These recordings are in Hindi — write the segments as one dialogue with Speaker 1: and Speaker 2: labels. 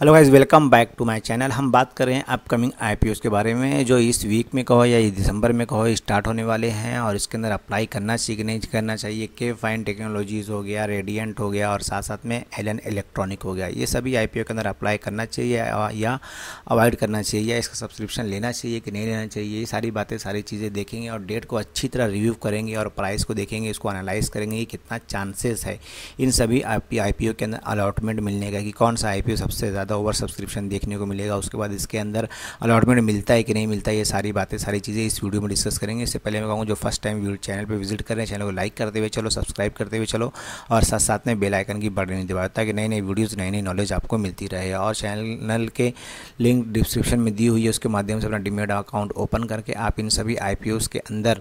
Speaker 1: hello guys welcome back to my channel हम बात कर रहे हैं अपकमिंग आई के बारे में जो इस वीक में कहो या इस दिसंबर में कहो स्टार्ट होने वाले हैं और इसके अंदर अप्लाई करना सीख नहीं करना चाहिए के फाइन टेक्नोलॉजीज़ हो गया रेडियंट हो गया और साथ साथ में एलन इलेक्ट्रॉनिक हो गया ये सभी आई के अंदर अप्लाई करना चाहिए या अवॉइड करना चाहिए या इसका सब्सक्रिप्शन लेना चाहिए कि नहीं लेना चाहिए ये सारी बातें सारी चीज़ें देखेंगे और डेट को अच्छी तरह रिव्यू करेंगे और प्राइस को देखेंगे इसको एनालाइज करेंगे कितना चांसेस है इन सभी आई के अंदर अलॉटमेंट मिलने का कि कौन सा आई सबसे ज़्यादा ज़्यादा ओवर सब्सक्रिप्शन देखने को मिलेगा उसके बाद इसके अंदर अलॉटमेंट मिलता है कि नहीं मिलता है ये सारी बातें सारी चीज़ें इस वीडियो में डिस्कस करेंगे इससे पहले मैं कहूँगा जो फर्स्ट टाइम चैनल पर विजिट कर रहे हैं चैनल को लाइक करते हुए चलो सब्सक्राइब करते हुए चलो और साथ साथ में बेलाइकन की बटन नहीं दबाओ ताकि नई नई वीडियोज़ नई नई नॉलेज आपको मिलती रहे और चैनल के लिंक डिस्क्रिप्शन में दी हुई है उसके माध्यम से अपना डिमेट अकाउंट ओपन करके आप इन सभी आई के अंदर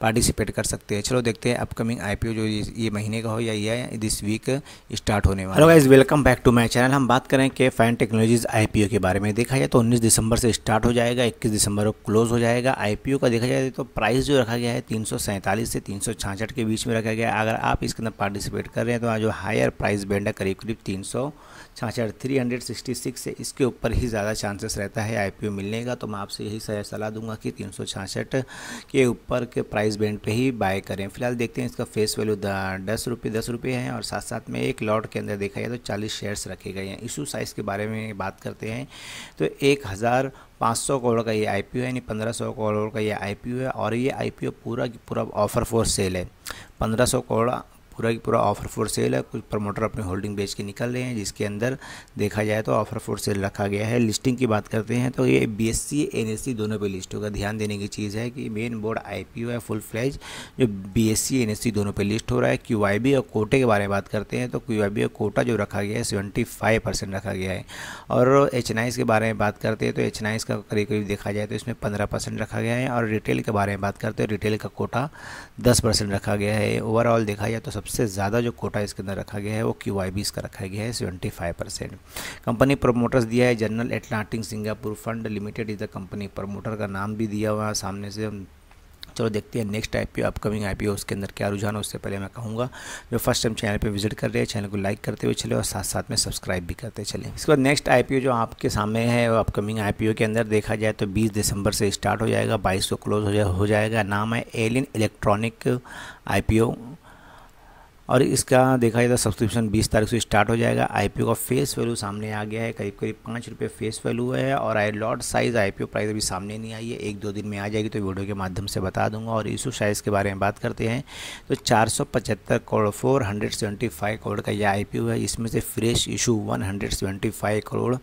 Speaker 1: पार्टिसिपेट कर सकते हैं चलो देखते हैं अपकमिंग आईपीओ जो ये महीने का हो या ये दिस वीक स्टार्ट होने वाला है welcome back to my channel हम बात करें कि फैन टेक्नोलॉजीज आईपीओ के बारे में देखा जाए तो 19 दिसंबर से स्टार्ट हो जाएगा 21 दिसंबर को क्लोज हो जाएगा आईपीओ का देखा जाए तो प्राइस जो रखा गया है तीन से तीन के बीच में रखा गया है अगर आप इसके अंदर पार्टिसिपेट कर रहे हैं तो जो हायर प्राइस बैंड है करीब करीब तीन छाछठ थ्री हंड्रेड सिक्सटी सिक्स से इसके ऊपर ही ज़्यादा चांसेस रहता है आईपीओ मिलने का तो मैं आपसे यही सलाह दूंगा कि तीन के ऊपर के प्राइस बैंड पे ही बाय करें फिलहाल देखते हैं इसका फेस वैल्यू दस रुपये दस रुपये है और साथ साथ में एक लॉट के अंदर देखा जाए तो चालीस शेयर्स रखे गए हैं इशू साइज़ के बारे में बात करते हैं तो एक हज़ार पाँच सौ करोड़ का ये आई पी ओ यानी पंद्रह सौ करोड़ का ये आई पी ओ है और ये आई पी ओ पूरा पूरा ऑफर फॉर सेल है पंद्रह सौ करोड़ पूरा की पूरा ऑफर फॉर सेल है कुछ प्रमोटर अपने होल्डिंग बेच के निकल रहे हैं जिसके अंदर देखा जाए तो ऑफर फॉर सेल रखा गया है लिस्टिंग की बात करते हैं तो ये B S C N S C दोनों पे लिस्ट होगा ध्यान देने की चीज़ है कि main board I P O है फुल फ्लैज जो B S C N S C दोनों पे लिस्ट हो रहा है क्यू आई बी और कोटे के बारे में बात करते हैं तो क्यू आई बी और कोटा जो रखा गया है सेवेंटी फाइव परसेंट रखा गया है और एच एन आईस के बारे में बात करते हैं तो एच एन आईस का करीब करीब देखा जाए तो इसमें पंद्रह परसेंट रखा गया है और रिटेल के बारे में बात करते हैं रिटेल तो का कोटा दस परसेंट रखा गया है ओवरऑल देखा जाए तो सब सबसे ज़्यादा जो कोटा इसके अंदर रखा गया है वो क्यू आई का रखा गया है seventy five percent company promoters दिया है General Atlantic Singapore fund limited is the company promoter का नाम भी दिया हुआ है सामने से चलो देखते हैं next I P upcoming I P उसके अंदर क्या रुझान है उससे पहले मैं कहूँगा जो फर्स्ट टाइम चैनल पे विजिट कर रहे हैं चैनल को लाइक करते हुए चले और साथ साथ में सब्सक्राइब भी करते चले इसके बाद नेक्स्ट आई जो आपके सामने है वो अपकमिंग आई के अंदर देखा जाए तो बीस दिसंबर से स्टार्ट हो जाएगा बाईस को क्लोज हो जाएगा नाम है एलिन इलेक्ट्रॉनिक आई और इसका देखा जाए तो सब्सक्रिप्शन 20 तारीख से स्टार्ट हो जाएगा आईपीओ का फेस वैल्यू सामने आ गया है करीब करीब पाँच रुपये फेस वैल्यू है और I lot size IPO price अभी सामने नहीं आई है एक दो दिन में आ जाएगी तो वीडियो के माध्यम से बता दूंगा और इशू साइज़ के बारे में बात करते हैं तो चार करोड़ फोर करोड़ का यह आई है इसमें से फ्रेश इशू वन करोड़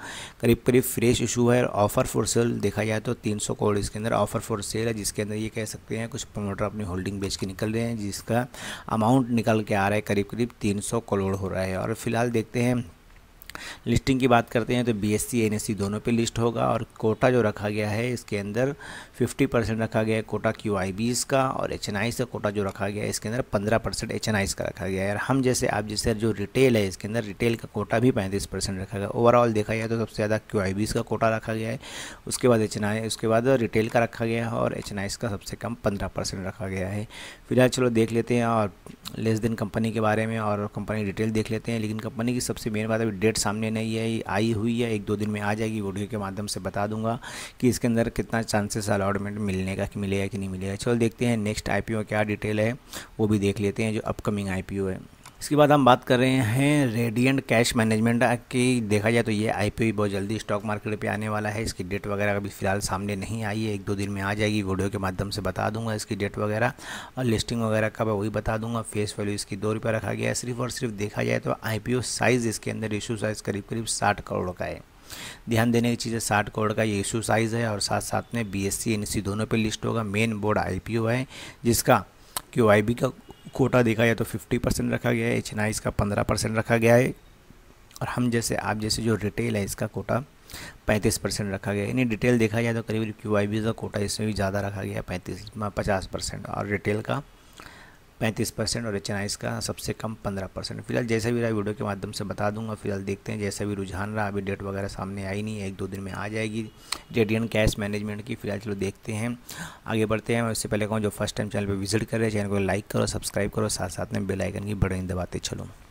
Speaker 1: करीब करीब फ्रेश इशू है ऑफर फॉर सेल देखा जाए तो तीन करोड़ इसके अंदर ऑफर फॉर सेल है जिसके अंदर ये कह सकते हैं कुछ प्रमोटर अपनी होल्डिंग बेच के निकल रहे हैं जिसका अमाउंट निकल के आ रहा है करीब करीब 300 करोड़ हो रहा है और फिलहाल देखते हैं लिस्टिंग की बात करते हैं तो बी एस सी दोनों पे लिस्ट होगा और कोटा जो रखा गया है इसके अंदर 50 परसेंट रखा गया है कोटा क्यू आई बीज का और एच एन आईज का कोटा जो रखा गया है इसके अंदर 15 परसेंट एच एन आईज का रखा गया है और हम जैसे आप जैसे जो रिटेल है इसके अंदर रिटेल का कोटा भी पैंतीस परसेंट रखा गया ओवरऑल देखा जाए तो सबसे ज़्यादा क्यू आई का कोटा रखा गया है उसके बाद एच आई उसके बाद रिटेल का रखा गया है और एच एन का सबसे कम पंद्रह परसेंट रखा गया है फिलहाल चलो देख लेते हैं और लेस देन कंपनी के बारे में और कंपनी डिटेल देख लेते हैं लेकिन कंपनी की सबसे मेन बात अभी डेट सामने नहीं आई आई हुई है एक दो दिन में आ जाएगी वीडियो के माध्यम से बता दूंगा कि इसके अंदर कितना चांसेस अलॉटमेंट मिलने का कि मिलेगा कि नहीं मिलेगा चलो देखते हैं नेक्स्ट आई क्या डिटेल है वो भी देख लेते हैं जो अपकमिंग आई है इसके बाद हम बात कर रहे हैं रेडियंट कैश मैनेजमेंट की देखा जाए तो ये आई पी e बहुत जल्दी स्टॉक मार्केट पे आने वाला है इसकी डेट वगैरह अभी फिलहाल सामने नहीं आई है एक दो दिन में आ जाएगी वीडियो के माध्यम से बता दूंगा इसकी डेट वगैरह और लिस्टिंग वगैरह कब है वही बता दूंगा फेस वैल्यू इसकी दो रुपये रखा गया है सिर्फ और सिर्फ देखा जाए तो आई साइज़ e इसके अंदर इशू साइज़ करीब करीब साठ करोड़ का है ध्यान देने की चीज़ें साठ करोड़ का ये इशू साइज़ है और साथ साथ में बी एस सी दोनों पर लिस्ट होगा मेन बोर्ड आई है जिसका क्यू आई बी का कोटा देखा जाए तो 50 परसेंट रखा गया है एच का 15 परसेंट रखा गया है और हम जैसे आप जैसे जो रिटेल है इसका कोटा 35 परसेंट रखा गया है यानी डिटेल देखा जाए तो करीब क्यू का कोटा इसमें भी ज़्यादा रखा गया है पैंतीस पचास परसेंट और रिटेल का पैंतीस परसेंट और एच का सबसे कम पंद्रह परसेंट फिलहाल जैसा भी रहा वीडियो के माध्यम से बता दूंगा फिलहाल देखते हैं जैसा भी रुझान रहा अभी डेट वगैरह सामने आई नहीं है एक दो दिन में आ जाएगी रेडियन कैश मैनेजमेंट की फिलहाल चलो देखते हैं आगे बढ़ते हैं उससे पहले कहूँ जो फर्स्ट टाइम चैनल पर विजिट कर रहे हैं चैनल को लाइक करो सब्सक्राइब करो साथ साथ में बेलाइकन की बड़े दबाते चलो